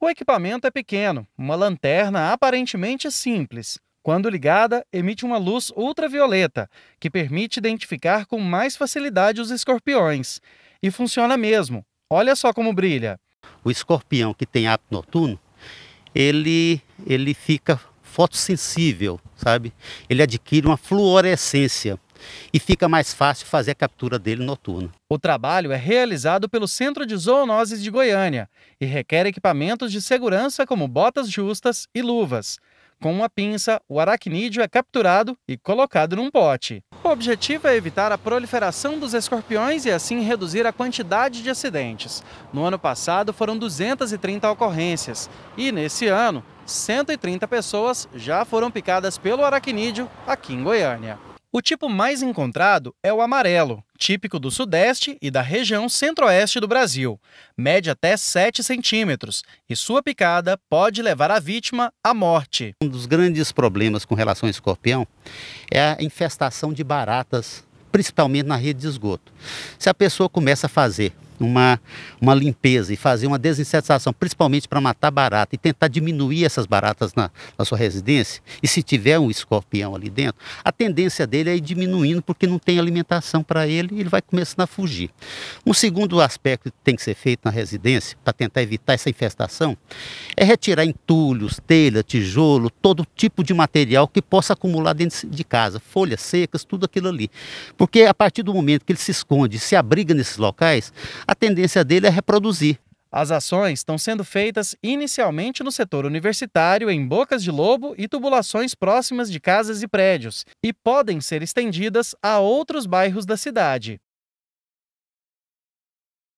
O equipamento é pequeno, uma lanterna aparentemente simples. Quando ligada, emite uma luz ultravioleta, que permite identificar com mais facilidade os escorpiões. E funciona mesmo. Olha só como brilha. O escorpião que tem hábito noturno, ele, ele fica fotossensível, sabe? Ele adquire uma fluorescência e fica mais fácil fazer a captura dele noturna. O trabalho é realizado pelo Centro de Zoonoses de Goiânia e requer equipamentos de segurança como botas justas e luvas. Com uma pinça, o aracnídeo é capturado e colocado num pote. O objetivo é evitar a proliferação dos escorpiões e assim reduzir a quantidade de acidentes. No ano passado foram 230 ocorrências e nesse ano 130 pessoas já foram picadas pelo aracnídeo aqui em Goiânia. O tipo mais encontrado é o amarelo, típico do Sudeste e da região Centro-Oeste do Brasil. Mede até 7 centímetros e sua picada pode levar a vítima à morte. Um dos grandes problemas com relação ao escorpião é a infestação de baratas, principalmente na rede de esgoto. Se a pessoa começa a fazer uma, uma limpeza e fazer uma desinsetização, principalmente para matar barata e tentar diminuir essas baratas na, na sua residência, e se tiver um escorpião ali dentro, a tendência dele é ir diminuindo porque não tem alimentação para ele e ele vai começando a fugir. Um segundo aspecto que tem que ser feito na residência para tentar evitar essa infestação é retirar entulhos, telha, tijolo, todo tipo de material que possa acumular dentro de casa, folhas secas, tudo aquilo ali. Porque a partir do momento que ele se esconde, se abriga nesses locais, a tendência dele é reproduzir. As ações estão sendo feitas inicialmente no setor universitário, em bocas de lobo e tubulações próximas de casas e prédios, e podem ser estendidas a outros bairros da cidade.